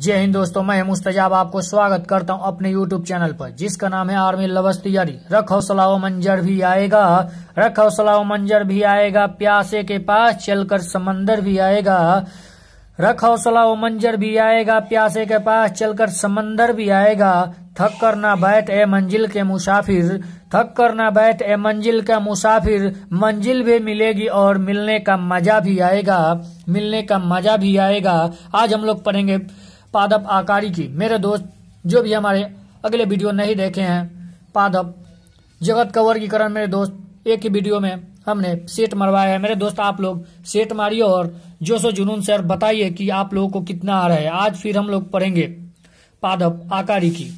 जय हिंद दोस्तों मैं मुस्तजाब आपको स्वागत करता हूं अपने YouTube चैनल पर जिसका नाम है आर्मी लवस तैयारी रख हौसला मंजर भी आएगा रख हौसला मंजर भी आएगा प्यासे के पास चलकर समंदर भी आएगा रख हौसला व मंजर भी आएगा प्यासे के पास चलकर समंदर भी आएगा थक कर ना बैठ ए मंजिल के मुसाफिर थक कर ना बैठ ए मंजिल का मुसाफिर मंजिल भी मिलेगी और मिलने का मजा भी आएगा मिलने का मजा भी आएगा आज हम लोग पढ़ेंगे पादप आकारी की मेरे दोस्त जो भी हमारे अगले वीडियो नहीं देखे हैं पादप जगत का वर्गीकरण मेरे दोस्त एक ही वीडियो में हमने सेट मरवाया है मेरे दोस्त आप लोग सेट मारियो और जोशो जुनून सर बताइए कि आप लोगों को कितना आ रहा है आज फिर हम लोग पढ़ेंगे पादप आकारी की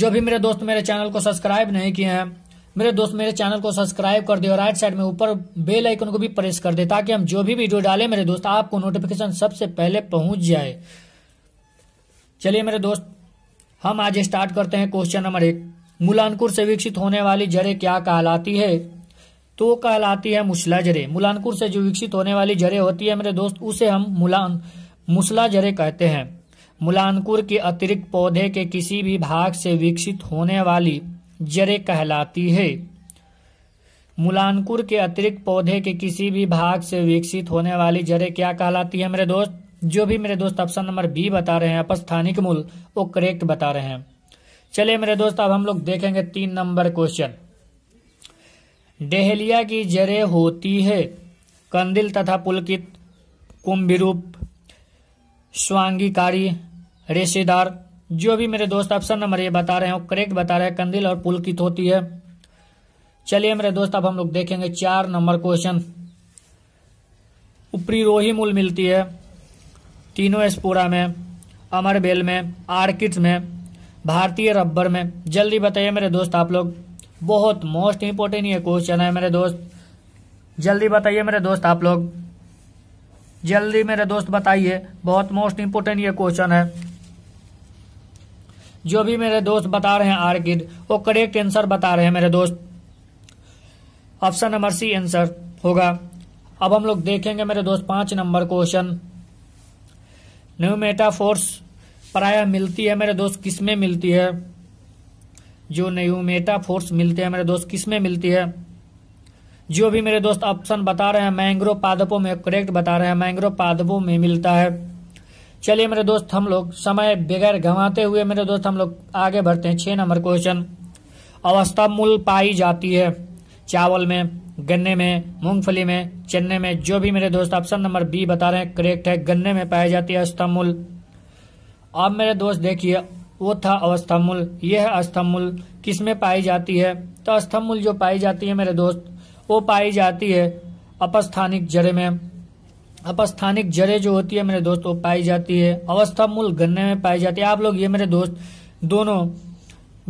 जो भी मेरे दोस्त मेरे चैनल को सब्सक्राइब नहीं किए हैं मेरे दोस्त मेरे चैनल को सब्सक्राइब कर दे और राइट साइड में ऊपर बेल आइकन को भी प्रेस कर दे ताकि हम जो भी वीडियो डालें मेरे दोस्त आपको नोटिफिकेशन सबसे पहले पहुंच जाए चलिए मेरे दोस्त हम आज स्टार्ट करते हैं क्वेश्चन नंबर एक मूलांकुर से विकसित होने वाली जड़े क्या कहलाती है तो कहलाती है मुसला जरे मूलांकुर से जो विकसित होने वाली जड़े होती है मेरे दोस्त उसे हम मूलान मुसला जरे कहते हैं मूलांकुर के अतिरिक्त पौधे के किसी भी भाग से विकसित होने वाली जरे कहलाती है मूलांकुर के अतिरिक्त पौधे के किसी भी भाग से विकसित होने वाली जरे क्या कहलाती है मेरे दोस्त जो भी मेरे दोस्त ऑप्शन नंबर बी बता रहे हैं अपस्थानिक मूल वो करेक्ट बता रहे हैं चलिए मेरे दोस्त अब हम लोग देखेंगे तीन नंबर क्वेश्चन डेहलिया की जरे होती है कंदिल तथा पुलकित कुंभिरूप स्वांगिकारी रेशेदार जो भी मेरे दोस्त ऑप्शन नंबर ये बता रहे हैं वो करेक्ट बता रहे हैं कंदिल और पुलकित होती है चलिए मेरे दोस्त अब हम लोग देखेंगे चार नंबर क्वेश्चन ऊपरी रोही मूल मिलती है तीनों एसपोरा में अमरबेल में आर्किड्स में भारतीय रबर में जल्दी बताइए मेरे दोस्त आप लोग बहुत मोस्ट इम्पोर्टेंट ये क्वेश्चन है मेरे दोस्त जल्दी बताइए मेरे दोस्त आप लोग जल्दी मेरे दोस्त बताइए बहुत मोस्ट इम्पोर्टेंट ये क्वेश्चन है जो भी मेरे दोस्त बता रहे हैं आर्किड वो करेक्ट आंसर बता रहे हैं मेरे दोस्त ऑप्शन नंबर सी आंसर होगा अब हम लोग देखेंगे मेरे दोस्त पांच नंबर क्वेश्चन न्यू मेटाफोर्स प्राय मिलती है मेरे दोस्त किस में मिलती है जो न्यू मेटाफोर्स मिलते हैं मेरे दोस्त किस में मिलती है जो भी मेरे दोस्त ऑप्शन बता रहे हैं मैंग्रो पादपों में करेक्ट बता रहे हैं मैंग्रो पादपों में मिलता है चलिए मेरे दोस्त हम लोग समय बगैर गंवाते हुए मेरे दोस्त हम लोग आगे बढ़ते हैं छह नंबर क्वेश्चन अवस्था मूल पाई जाती है चावल में गन्ने में मूंगफली में चने में जो भी मेरे दोस्त ऑप्शन नंबर बी बता रहे हैं करेक्ट है गन्ने में पाई जाती है अस्थमूल अब मेरे दोस्त देखिए वो था अवस्थमूल यह है अस्थमूल किस में पाई जाती है तो अस्थमूल जो पाई जाती है मेरे दोस्त वो पाई जाती है अपस्थानिक जरे में अपस्थानिक जरे जो होती है मेरे दोस्त वो पाई जाती है मूल गन्ने में पाई जाती है आप लोग ये मेरे दोस्त दोनों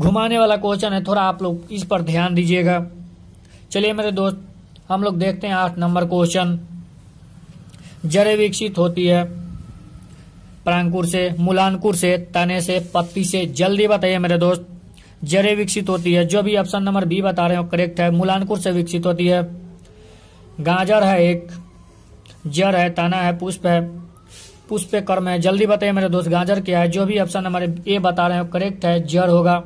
घुमाने वाला क्वेश्चन है थोड़ा आप लोग इस पर ध्यान दीजिएगा चलिए मेरे दोस्त हम लोग देखते हैं आठ नंबर क्वेश्चन जरे विकसित होती है प्रांकुर से मूलांकुर से तने से पत्ती से जल्दी बताइए मेरे दोस्त जरे विकसित होती है जो भी ऑप्शन नंबर बी बता रहे हो करेक्ट है मूलांकुर से विकसित होती है गाजर है एक जड़ है तना है पुष्प है पुष्प कर्म है जल्दी बताइए मेरे दोस्त गाजर क्या है जो भी ऑप्शन नंबर ए बता रहे हो करेक्ट है जड़ होगा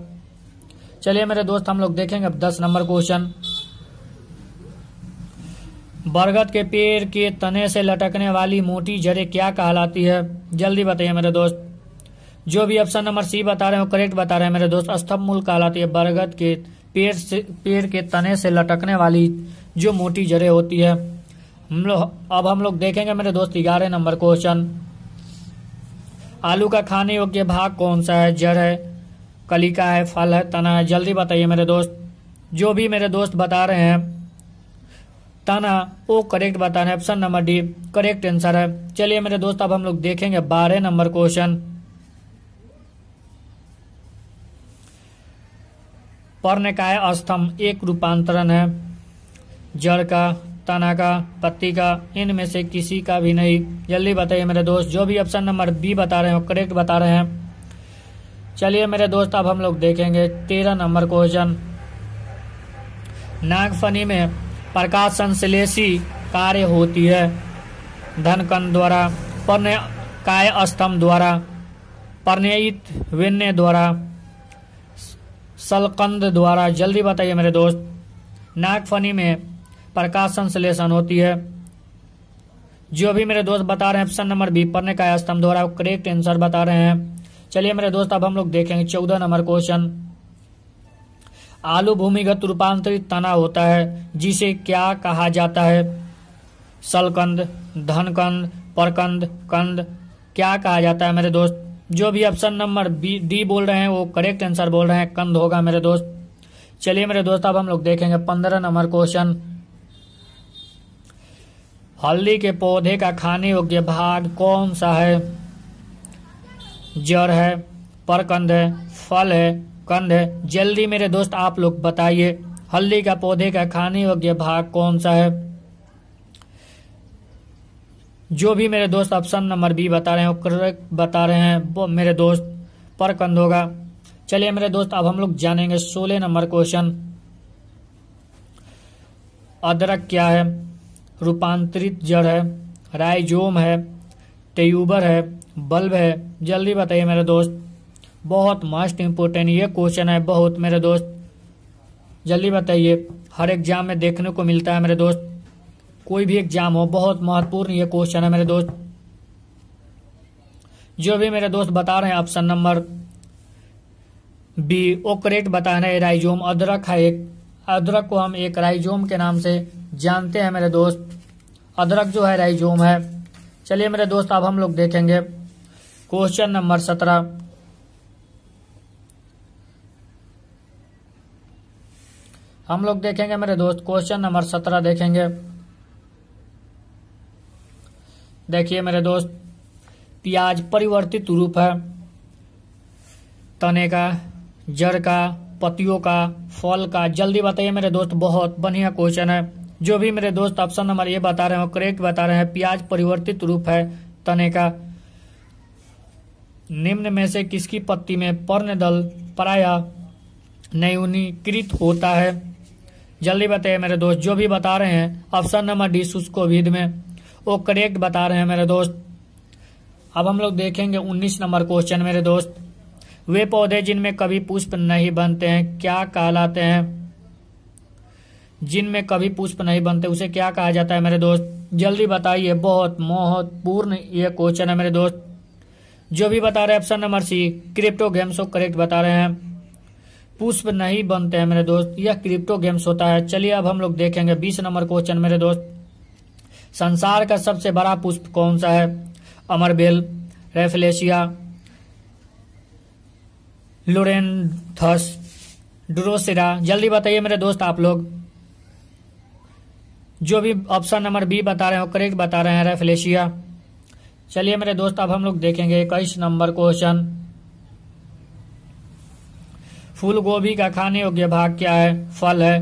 चलिए मेरे दोस्त हम लोग देखेंगे अब दस नंबर क्वेश्चन बरगद के पेड़ के तने से लटकने वाली मोटी जड़े क्या कहलाती है जल्दी बताइए मेरे दोस्त जो भी ऑप्शन नंबर सी बता रहे हो करेक्ट बता रहे हैं मेरे दोस्त स्तंभ मूल कहलाती है बरगद के पेड़ से पेड़ के तने से लटकने वाली जो मोटी जड़े होती है हम लोग अब हम लोग देखेंगे मेरे दोस्त ग्यारह नंबर क्वेश्चन आलू का खाने योग्य भाग कौन सा है जड़ है कलिका है फल है तना है जल्दी बताइए मेरे दोस्त जो भी मेरे दोस्त बता रहे हैं ताना वो करेक्ट बताना option number D correct answer है चलिए मेरे दोस्त अब हम लोग देखेंगे बारह नंबर क्वेश्चन पर्णकाय अस्थम एक रूपांतरण है जड़ का तना का पत्ती का इनमें से किसी का भी नहीं जल्दी बताइए मेरे दोस्त जो भी ऑप्शन नंबर बी बता रहे हो करेक्ट बता रहे हैं चलिए मेरे दोस्त अब हम लोग देखेंगे तेरह नंबर क्वेश्चन नागफनी में प्रकाश संश्लेषी कार्य होती है धनकन द्वारा पर्ण काय स्तंभ द्वारा पर्णयित विन्य द्वारा सलकंद द्वारा जल्दी बताइए मेरे दोस्त नागफनी में प्रकाश संश्लेषण होती है जो भी मेरे दोस्त बता रहे हैं ऑप्शन नंबर बी पर्ण काय स्तंभ द्वारा करेक्ट आंसर बता रहे हैं चलिए मेरे दोस्त अब हम लोग देखेंगे चौदह नंबर क्वेश्चन आलू भूमिगत रूपांतरित तना होता है जिसे क्या कहा जाता है सलकंद धनकंद परकंद कंद क्या कहा जाता है मेरे दोस्त जो भी ऑप्शन नंबर बी डी बोल रहे हैं वो करेक्ट आंसर बोल रहे हैं कंद होगा मेरे दोस्त चलिए मेरे दोस्त अब हम लोग देखेंगे पंद्रह नंबर क्वेश्चन हल्दी के पौधे का खाने योग्य भाग कौन सा है जड़ है परकंद है फल है कंद है जल्दी मेरे दोस्त आप लोग बताइए हल्दी का पौधे का खाने योग्य भाग कौन सा है जो भी मेरे दोस्त ऑप्शन नंबर बी बता रहे हैं बता रहे हैं वो मेरे दोस्त पर कंद होगा चलिए मेरे दोस्त अब हम लोग जानेंगे सोलह नंबर क्वेश्चन अदरक क्या है रूपांतरित जड़ है राइजोम है ट्यूबर है बल्ब है जल्दी बताइए मेरे दोस्त बहुत मस्ट इम्पोर्टेंट ये क्वेश्चन है बहुत मेरे दोस्त जल्दी बताइए हर एग्जाम में देखने को मिलता है मेरे दोस्त कोई भी एग्जाम हो बहुत महत्वपूर्ण ये क्वेश्चन है मेरे दोस्त जो भी मेरे दोस्त बता रहे हैं ऑप्शन नंबर बी ओ करेक्ट बता रहे राइजोम अदरक है एक अदरक को हम एक राइजोम के नाम से जानते हैं मेरे दोस्त अदरक जो है राइजोम है चलिए मेरे दोस्त अब हम लोग देखेंगे क्वेश्चन नंबर सत्रह हम लोग देखेंगे मेरे दोस्त क्वेश्चन नंबर सत्रह देखेंगे देखिए मेरे दोस्त प्याज परिवर्तित रूप है तने का जड़ का पतियों का फल का जल्दी बताइए मेरे दोस्त बहुत बढ़िया क्वेश्चन है जो भी मेरे दोस्त ऑप्शन नंबर ये बता रहे हैं करेक्ट बता रहे हैं प्याज परिवर्तित रूप है तने का निम्न में से किसकी पत्ती में पर्ण दल प्राय नयूनीकृत होता है जल्दी बताइए मेरे दोस्त जो भी बता रहे हैं ऑप्शन नंबर डी सुस्कोविद में वो करेक्ट बता रहे हैं मेरे दोस्त अब हम लोग देखेंगे 19 नंबर क्वेश्चन मेरे दोस्त वे पौधे जिनमें कभी पुष्प नहीं बनते हैं क्या कहलाते हैं जिनमें कभी पुष्प नहीं बनते उसे क्या कहा जाता है मेरे दोस्त जल्दी बताइए बहुत महत्वपूर्ण पूर्ण ये क्वेश्चन है मेरे दोस्त जो भी बता रहे option number C cryptogams को करेक्ट बता रहे हैं पुष्प नहीं बनते हैं मेरे दोस्त यह क्रिप्टो गेम्स होता है चलिए अब हम लोग देखेंगे बीस नंबर क्वेश्चन मेरे दोस्त संसार का सबसे बड़ा पुष्प कौन सा है अमरबेल रेफलेशिया लोरेनथस ड्रोसेरा जल्दी बताइए मेरे दोस्त आप लोग जो भी ऑप्शन नंबर बी बता रहे हो करेक्ट बता रहे हैं रेफलेशिया चलिए मेरे दोस्त अब हम लोग देखेंगे इक्कीस नंबर क्वेश्चन फूल गोभी का खाने योग्य भाग क्या है फल है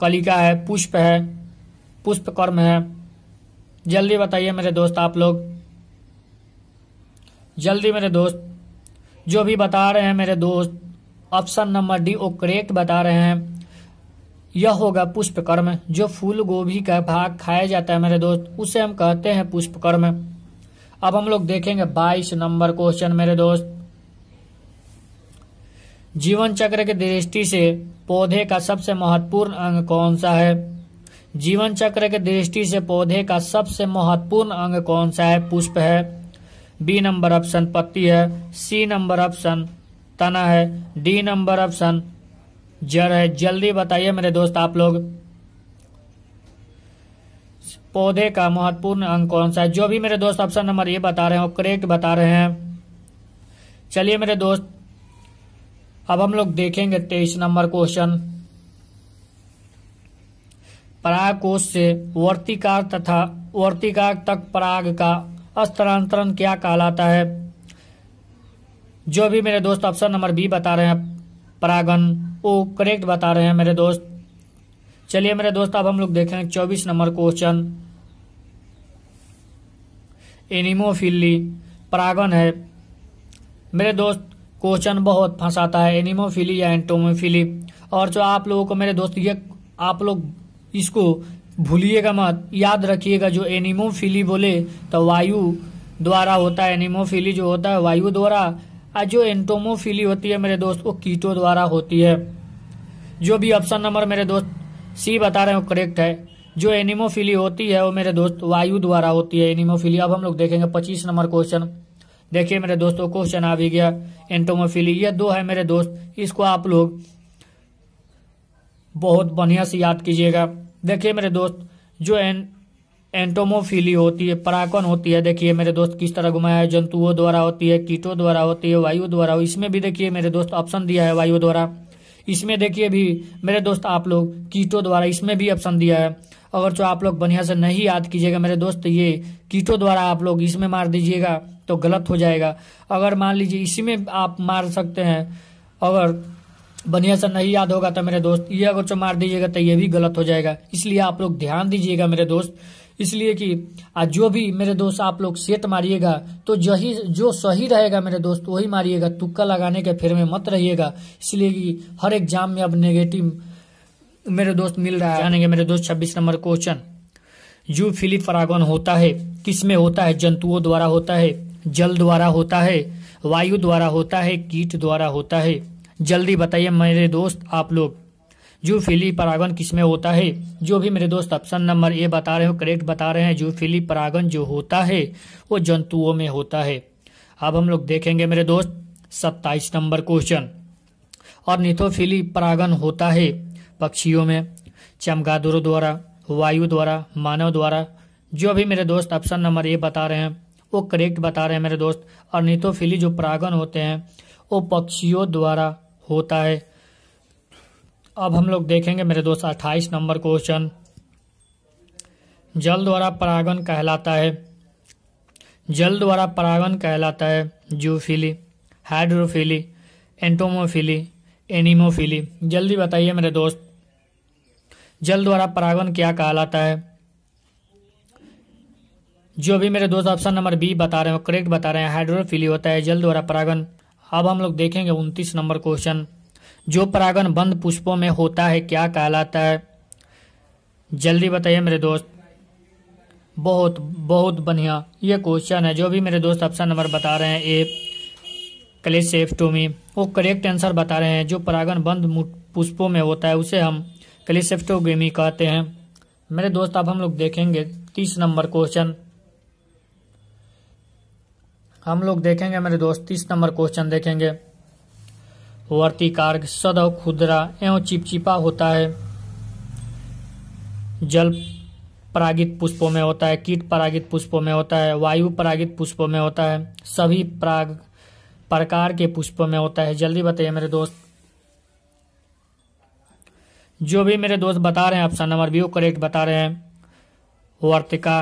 कलिका है पुष्प है पुष्प कर्म है जल्दी बताइए मेरे दोस्त आप लोग जल्दी मेरे दोस्त जो भी बता रहे हैं मेरे दोस्त ऑप्शन नंबर डी ओ करेक्ट बता रहे हैं यह होगा पुष्प कर्म जो फूल गोभी का भाग खाया जाता है मेरे दोस्त उसे हम कहते हैं पुष्प कर्म अब हम लोग देखेंगे बाईस नंबर क्वेश्चन मेरे दोस्त जीवन चक्र की दृष्टि से पौधे का सबसे महत्वपूर्ण अंग कौन सा है जीवन चक्र की दृष्टि से पौधे का सबसे महत्वपूर्ण अंग कौन सा है पुष्प है बी नंबर ऑप्शन पत्ती है सी नंबर ऑप्शन तना है डी नंबर ऑप्शन जड़ है जल्दी बताइए मेरे दोस्त आप लोग पौधे का महत्वपूर्ण अंग कौन सा है जो भी मेरे दोस्त ऑप्शन नंबर ये बता रहे हैं वो करेक्ट बता रहे हैं चलिए मेरे दोस्त अब हम लोग देखेंगे तेईस नंबर क्वेश्चन पराग कोष से वर्तिकार तथा वर्तिकार तक पराग का स्थानांतरण क्या कहलाता है जो भी मेरे दोस्त ऑप्शन नंबर बी बता रहे हैं परागन वो करेक्ट बता रहे हैं मेरे दोस्त चलिए मेरे दोस्त अब हम लोग देखेंगे चौबीस नंबर क्वेश्चन एनिमोफिली परागन है मेरे दोस्त क्वेश्चन बहुत फंसाता है एनिमोफिली या एंटोमोफिली और जो आप लोगों को मेरे दोस्त ये आप लोग इसको भूलिएगा मत याद रखिएगा जो एनिमोफिली बोले तो वायु द्वारा होता है एनिमोफिली जो होता है वायु द्वारा और जो एंटोमोफिली होती है मेरे दोस्त वो कीटो द्वारा होती है जो भी ऑप्शन नंबर मेरे दोस्त सी बता रहे हो करेक्ट है जो एनिमोफिली होती है वो मेरे दोस्त वायु द्वारा होती है एनिमोफिली अब हम लोग देखेंगे पच्चीस नंबर क्वेश्चन देखिए मेरे दोस्तों क्वेश्चन आ भी गया एंटोमोफिली ये दो है मेरे दोस्त इसको आप लोग बहुत बढ़िया से याद कीजिएगा देखिए मेरे दोस्त जो एन एंटोमोफिली होती है पराकन होती है देखिए मेरे दोस्त किस तरह घुमाया है जंतुओं द्वारा होती है कीटों द्वारा होती है वायु द्वारा इसमें भी देखिए मेरे दोस्त ऑप्शन दिया है वायु द्वारा इसमें देखिए भी मेरे दोस्त आप लोग कीटों द्वारा इसमें भी ऑप्शन दिया है अगर जो आप लोग बढ़िया से नहीं याद कीजिएगा मेरे दोस्त ये कीटों द्वारा आप लोग इसमें मार दीजिएगा तो गलत हो जाएगा अगर मान लीजिए इसी में आप मार सकते हैं अगर बढ़िया सा नहीं याद होगा तो मेरे दोस्त ये अगर जो मार दीजिएगा तो ये भी गलत हो जाएगा इसलिए आप लोग ध्यान दीजिएगा मेरे दोस्त इसलिए कि आज जो भी मेरे दोस्त आप लोग सेट मारिएगा तो जही जो सही रहेगा मेरे दोस्त वही मारिएगा तुक्का लगाने के फिर में मत रहिएगा इसलिए कि हर एग्जाम में अब नेगेटिव मेरे दोस्त मिल रहा है जानेंगे मेरे दोस्त छब्बीस नंबर क्वेश्चन जू फिली परागन होता है किसमें होता है जंतुओं द्वारा होता है जल द्वारा होता है वायु द्वारा होता है कीट द्वारा होता है जल्दी बताइए मेरे दोस्त आप लोग फिली परागन किसमें होता है जो भी मेरे दोस्त ऑप्शन नंबर ए बता रहे हो करेक्ट बता रहे हैं फिली परागन जो होता है वो जंतुओं में होता है अब हम लोग देखेंगे मेरे दोस्त सत्ताईस नंबर क्वेश्चन और निथोफिली परागन होता है पक्षियों में चमगादड़ों द्वारा वायु द्वारा मानव द्वारा जो भी मेरे दोस्त ऑप्शन नंबर ए बता रहे हैं वो करेक्ट बता रहे हैं मेरे दोस्त अर्निथोफिली तो जो परागन होते हैं वो पक्षियों द्वारा होता है अब हम लोग देखेंगे मेरे दोस्त अट्ठाईस नंबर क्वेश्चन जल द्वारा परागन कहलाता है जल द्वारा परागन कहलाता है जूफिली हाइड्रोफिली एंटोमोफिली एनिमोफिली जल्दी बताइए मेरे दोस्त जल द्वारा परागन क्या कहलाता है जो भी मेरे दोस्त ऑप्शन नंबर बी बता रहे हैं करेक्ट बता रहे हैं हाइड्रोफिली होता है जल द्वारा परागन अब हम लोग देखेंगे उनतीस नंबर क्वेश्चन जो परागन बंद पुष्पों में होता है क्या कहलाता है जल्दी बताइए मेरे दोस्त बहुत बहुत बढ़िया ये क्वेश्चन है जो भी मेरे दोस्त ऑप्शन नंबर बता रहे हैं A cleistogamy वो करेक्ट आंसर बता रहे हैं जो परागन बंद पुष्पों में होता है उसे हम क्लिसेफ्टोगेमी कहते हैं मेरे दोस्त अब हम लोग देखेंगे तीस नंबर क्वेश्चन हम लोग देखेंगे मेरे दोस्त तीस नंबर क्वेश्चन देखेंगे वर्तिकार्ग सदैव खुदरा एवं चिपचिपा होता है जल परागित पुष्पों में होता है कीट परागित पुष्पों में होता है वायु परागित पुष्पों में होता है सभी प्राग प्रकार के पुष्पों में होता है जल्दी बताइए मेरे दोस्त जो भी मेरे दोस्त बता रहे हैं ऑप्शन नंबर बी वो करेक्ट बता रहे हैं वर्तिका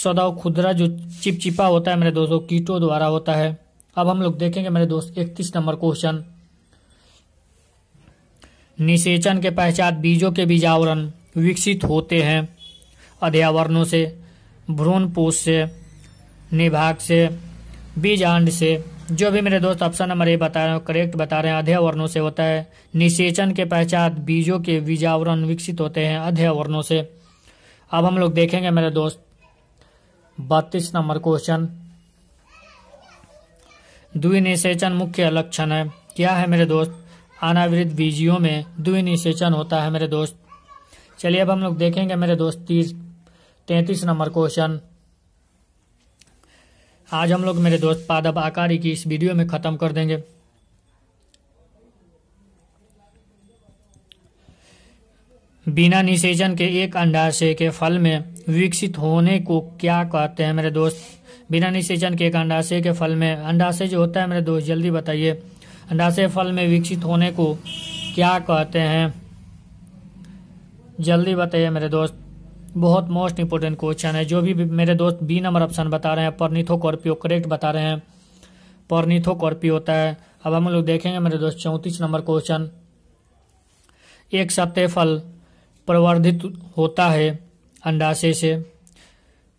सदाव खुदरा जो चिपचिपा होता है मेरे दोस्तों कीटो द्वारा होता है अब हम लोग देखेंगे मेरे दोस्त इकतीस नंबर क्वेश्चन निषेचन के पश्चात बीजों के बीजावरण विकसित होते हैं अध्यावरणों से भ्रूण पोष से निभाग से बीजांड से जो भी मेरे दोस्त ऑप्शन नंबर ए बता रहे हैं करेक्ट बता रहे हैं अध्यावरणों से होता है निषेचन के पश्चात बीजों के बीजावरण विकसित होते हैं अध्यावरणों से अब हम लोग देखेंगे मेरे दोस्त बत्तीस नंबर क्वेश्चन द्विनिषेचन मुख्य लक्षण है क्या है मेरे दोस्त अनावृत बीजियों में द्विनिषेचन होता है मेरे दोस्त चलिए अब हम लोग देखेंगे मेरे दोस्त तीस तैतीस नंबर क्वेश्चन आज हम लोग मेरे दोस्त पादप आकारी की इस वीडियो में ख़त्म कर देंगे बिना निषेचन के एक अंडाशय के फल में विकसित होने को क्या कहते हैं मेरे दोस्त बिना निषेचन के एक अंडाशय के फल में अंडाशय जो होता है मेरे दोस्त जल्दी बताइए अंडाशय फल में विकसित होने को क्या कहते हैं जल्दी बताइए मेरे दोस्त बहुत मोस्ट इंपोर्टेंट क्वेश्चन है जो भी मेरे दोस्त बी नंबर ऑप्शन बता रहे हैं कॉर्पियो करेक्ट बता रहे हैं कॉर्पियो होता है अब हम लोग देखेंगे मेरे दोस्त चौंतीस नंबर क्वेश्चन एक सत्य फल प्रवर्धित होता है अंडाशय से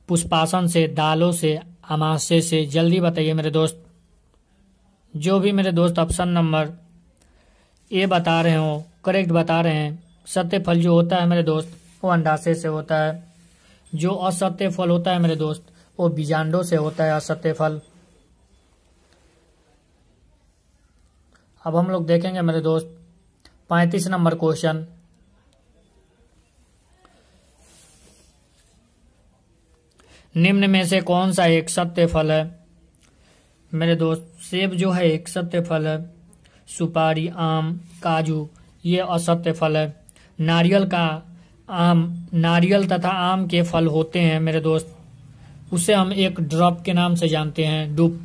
पुष्पासन से दालों से अमाशय से जल्दी बताइए मेरे दोस्त जो भी मेरे दोस्त ऑप्शन नंबर ए बता रहे हो करेक्ट बता रहे हैं सत्य फल जो होता है मेरे दोस्त वो अंडाशय से होता है जो असत्य फल होता है मेरे दोस्त वो बीजांडो से होता है असत्य फल अब हम लोग देखेंगे मेरे दोस्त पैंतीस नंबर क्वेश्चन निम्न में से कौन सा एक सत्य फल है मेरे दोस्त सेब जो है एक सत्य फल है सुपारी आम काजू ये असत्य फल है नारियल का आम नारियल तथा आम के फल होते हैं मेरे दोस्त उसे हम एक ड्रॉप के नाम से जानते हैं डूब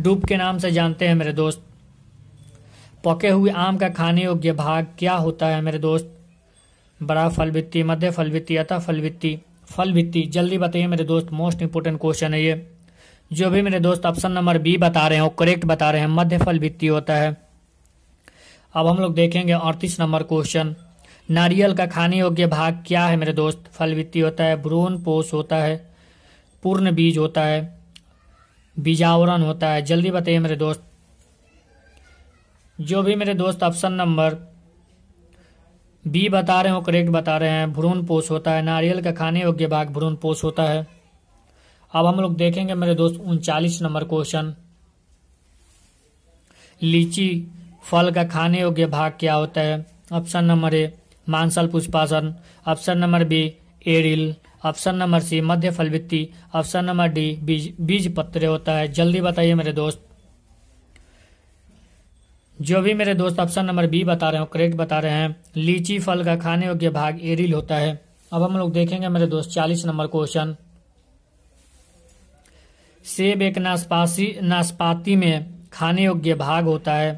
डूब के नाम से जानते हैं मेरे दोस्त पके हुए आम का खाने योग्य भाग क्या होता है मेरे दोस्त बड़ा फलवित्ती मध्य फलवित्ती फल फलवित्ती फल भित्ति जल्दी बताइए मेरे दोस्त मोस्ट इंपोर्टेंट क्वेश्चन है ये जो भी मेरे दोस्त ऑप्शन नंबर बी बता रहे वो करेक्ट बता रहे हैं मध्य फल भित्ति होता है अब हम लोग देखेंगे अड़तीस नंबर क्वेश्चन नारियल का खाने योग्य भाग क्या है मेरे दोस्त फलवित्ती होता है भ्रूण पोष होता है पूर्ण बीज होता है बीजावरण होता है जल्दी बताइए मेरे दोस्त जो भी मेरे दोस्त ऑप्शन नंबर बी बता रहे हो करेक्ट बता रहे हैं भ्रूण पोष होता है नारियल का खाने योग्य भाग भ्रूण पोष होता है अब हम लोग देखेंगे मेरे दोस्त उनचालीस नंबर क्वेश्चन लीची फल का खाने योग्य भाग क्या होता है ऑप्शन नंबर ए मांसल पुष्पासन option number B aril option number C मध्य फलवित्ती ऑप्शन नंबर डी बीज बीज पत्र होता है जल्दी बताइए मेरे दोस्त जो भी मेरे दोस्त ऑप्शन नंबर बी बता रहे हो करेक्ट बता रहे हैं लीची फल का खाने योग्य भाग एरिल होता है अब हम लोग देखेंगे मेरे दोस्त चालीस नंबर क्वेश्चन सेब एक नाशपासी नाशपाती में खाने योग्य भाग होता है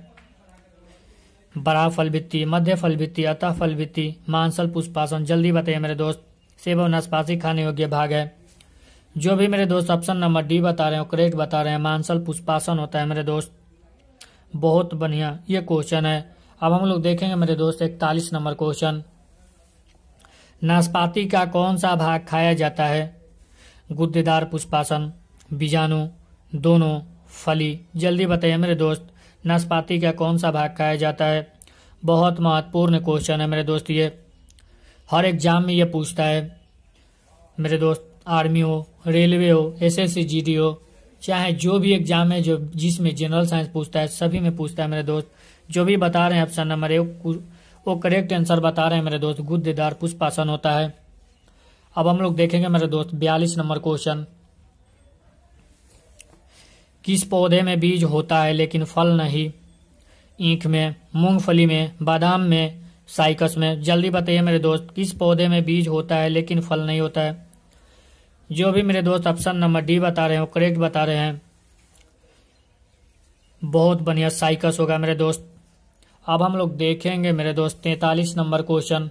बड़ा फलभित्ति मध्य फलभित्ति अतः फलभित्ति मांसल पुष्पासन जल्दी बताइए मेरे दोस्त सेब और नाशपाती खाने योग्य भाग है जो भी मेरे दोस्त ऑप्शन नंबर डी बता रहे हो करेक्ट बता रहे हैं मांसल पुष्पासन होता है मेरे दोस्त बहुत बढ़िया ये क्वेश्चन है अब हम लोग देखेंगे मेरे दोस्त इकतालीस नंबर क्वेश्चन नाशपाती का कौन सा भाग खाया जाता है गुद्देदार पुष्पासन बीजाणु दोनों फली जल्दी बताइए मेरे दोस्त नाशपाती का कौन सा भाग खाया जाता है बहुत महत्वपूर्ण क्वेश्चन है मेरे दोस्त ये हर एग्जाम में ये पूछता है मेरे दोस्त आर्मी हो रेलवे हो S S C G D हो चाहे जो भी एग्जाम है जो जिसमें जनरल साइंस पूछता है सभी में पूछता है मेरे दोस्त जो भी बता रहे हैं ऑप्शन नंबर एक वो करेक्ट आंसर बता रहे हैं मेरे दोस्त गुद्देदार पुष्पासन होता है अब हम लोग देखेंगे मेरे दोस्त बयालीस नंबर क्वेश्चन किस पौधे में बीज होता है लेकिन फल नहीं ईख में मूंगफली में बादाम में साइकस में जल्दी बताइए मेरे दोस्त किस पौधे में बीज होता है लेकिन फल नहीं होता है जो भी मेरे दोस्त ऑप्शन नंबर डी बता रहे हो करेक्ट बता रहे हैं बहुत बढ़िया साइकस होगा मेरे दोस्त अब हम लोग देखेंगे मेरे दोस्त तैतालीस नंबर क्वेश्चन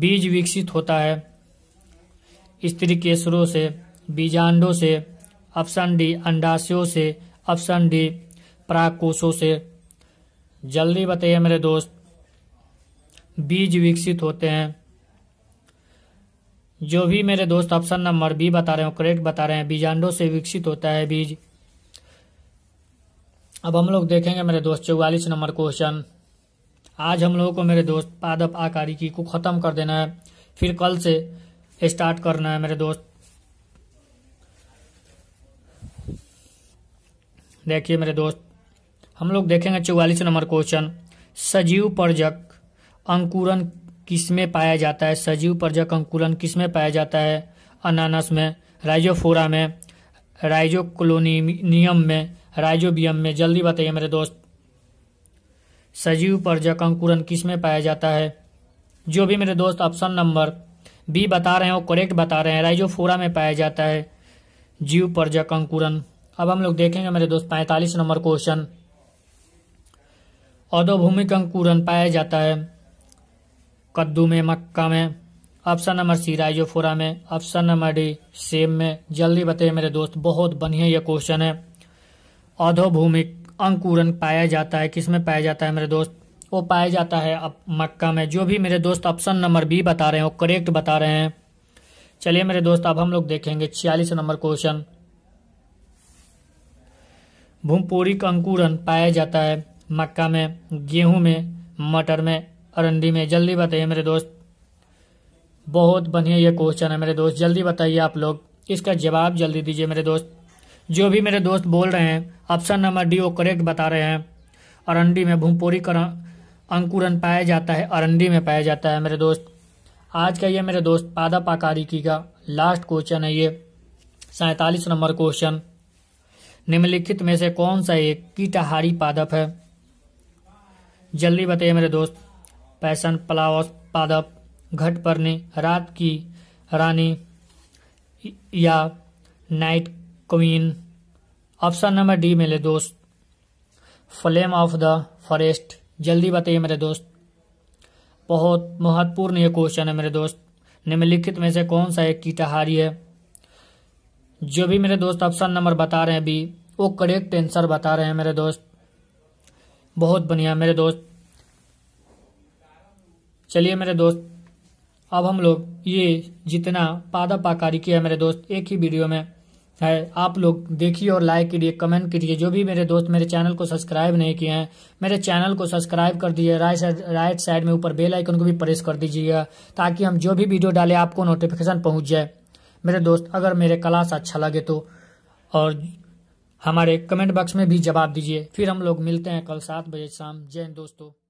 बीज विकसित होता है स्त्री केसरों से बीजांडों से ऑप्शन डी अंडाशयों से ऑप्शन डी प्राकोशों से जल्दी बताइए मेरे दोस्त बीज विकसित होते हैं जो भी मेरे दोस्त ऑप्शन नंबर बी बता रहे हो करेक्ट बता रहे हैं बीजांडो से विकसित होता है बीज अब हम लोग देखेंगे मेरे दोस्त चौवालीस नंबर क्वेश्चन आज हम लोगों को मेरे दोस्त पादप आकारिकी को ख़त्म कर देना है फिर कल से स्टार्ट करना है मेरे दोस्त देखिए मेरे दोस्त हम लोग देखेंगे चौवालीस नंबर क्वेश्चन सजीव पर्जक अंकुरन किस में पाया जाता है सजीव प्रजक अंकुलन किस में पाया जाता है अनानस में राइजोफोरा में राइजोकोलोनियम में राइजोबियम में जल्दी बताइए मेरे दोस्त सजीव प्रजक अंकुरन किस में पाया जाता है जो भी मेरे दोस्त ऑप्शन नंबर बी बता रहे हैं वो करेक्ट बता रहे हैं राइजोफोरा में पाया जाता है जीव प्रजक अंकुरन अब हम लोग देखेंगे मेरे दोस्त पैंतालीस नंबर क्वेश्चन औदोभूमिक अंकुरन पाया जाता है कद्दू में मक्का में ऑप्शन नंबर सी राइजोफोरा में ऑप्शन नंबर डी सेम में जल्दी बताइए मेरे दोस्त बहुत बढ़िया ये क्वेश्चन है अधोभूमिक अंकुरन पाया जाता है किस में पाया जाता है मेरे दोस्त वो पाया जाता है अब मक्का में जो भी मेरे दोस्त ऑप्शन नंबर बी बता रहे हैं वो करेक्ट बता रहे हैं चलिए मेरे दोस्त अब हम लोग देखेंगे छियालीस नंबर क्वेश्चन भूमपूरिक अंकुरन पाया जाता है मक्का में गेहूं में मटर में अरंडी में जल्दी बताइए मेरे दोस्त बहुत बढ़िया ये क्वेश्चन है मेरे दोस्त जल्दी बताइए आप लोग इसका जवाब जल्दी दीजिए मेरे दोस्त जो भी मेरे दोस्त बोल रहे हैं ऑप्शन नंबर डी वो करेक्ट बता रहे हैं अरंडी में भूमपोरी कर अंकुरन पाया जाता है अरंडी में पाया जाता है मेरे दोस्त आज का ये मेरे दोस्त पादा पाकारी की का लास्ट क्वेश्चन है ये सैतालीस नंबर क्वेश्चन निम्नलिखित में से कौन सा एक कीटाहारी पादप है जल्दी बताइए मेरे दोस्त पैसन पलावस पादप घट घटपर्णी रात की रानी या night queen option number D मेरे दोस्त फ्लेम ऑफ द फॉरेस्ट जल्दी बताइए मेरे दोस्त बहुत महत्वपूर्ण ये क्वेश्चन है मेरे दोस्त निम्नलिखित में से कौन सा एक कीटाहारी है जो भी मेरे दोस्त ऑप्शन नंबर बता रहे हैं बी वो करेक्ट आंसर बता रहे हैं मेरे दोस्त बहुत बढ़िया मेरे दोस्त चलिए मेरे दोस्त अब हम लोग ये जितना पादापाकारी किया मेरे दोस्त एक ही वीडियो में है आप लोग देखिए और लाइक कीजिए कमेंट कीजिए जो भी मेरे दोस्त मेरे चैनल को सब्सक्राइब नहीं किए हैं मेरे चैनल को सब्सक्राइब कर दीजिए राइट साइड राइट साइड में ऊपर बेल आइकन को भी प्रेस कर दीजिएगा ताकि हम जो भी वीडियो डालें आपको नोटिफिकेशन पहुंच जाए मेरे दोस्त अगर मेरे क्लास अच्छा लगे तो और हमारे कमेंट बॉक्स में भी जवाब दीजिए फिर हम लोग मिलते हैं कल सात बजे शाम जय हिंद दोस्तों